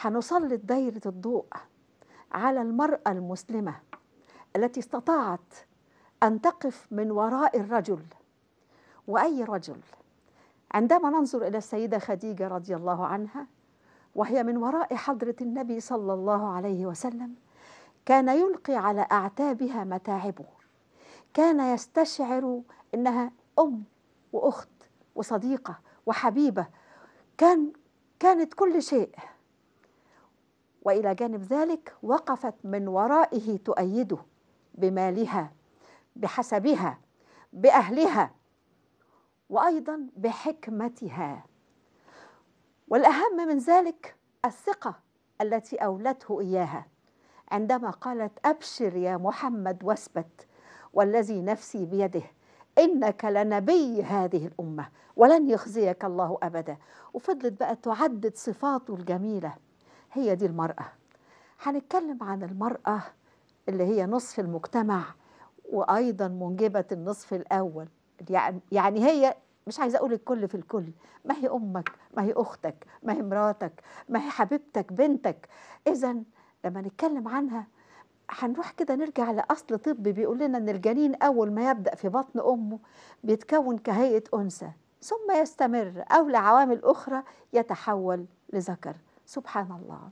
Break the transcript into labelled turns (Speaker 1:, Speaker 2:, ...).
Speaker 1: هنسلط دايرة الضوء على المرأة المسلمة التي استطاعت أن تقف من وراء الرجل وأي رجل عندما ننظر إلى السيدة خديجة رضي الله عنها وهي من وراء حضرة النبي صلى الله عليه وسلم كان يلقي على أعتابها متاعبه كان يستشعر إنها أم وأخت وصديقة وحبيبة كان كانت كل شيء والى جانب ذلك وقفت من ورائه تؤيده بمالها بحسبها باهلها وايضا بحكمتها والاهم من ذلك الثقه التي اولته اياها عندما قالت ابشر يا محمد واثبت والذي نفسي بيده انك لنبي هذه الامه ولن يخزيك الله ابدا وفضلت بقى تعدد صفاته الجميله هي دي المرأة هنتكلم عن المرأة اللي هي نصف المجتمع وأيضا منجبة النصف الأول يعني-, يعني هي مش عايزة أقول الكل في الكل ما هي أمك ما هي أختك ما هي مراتك ما هي حبيبتك بنتك إذا لما نتكلم عنها هنروح كده نرجع لأصل طبي بيقول لنا إن الجنين أول ما يبدأ في بطن أمه بيتكون كهيئة أنثى ثم يستمر أو لعوامل أخرى يتحول لذكر سبحان الله。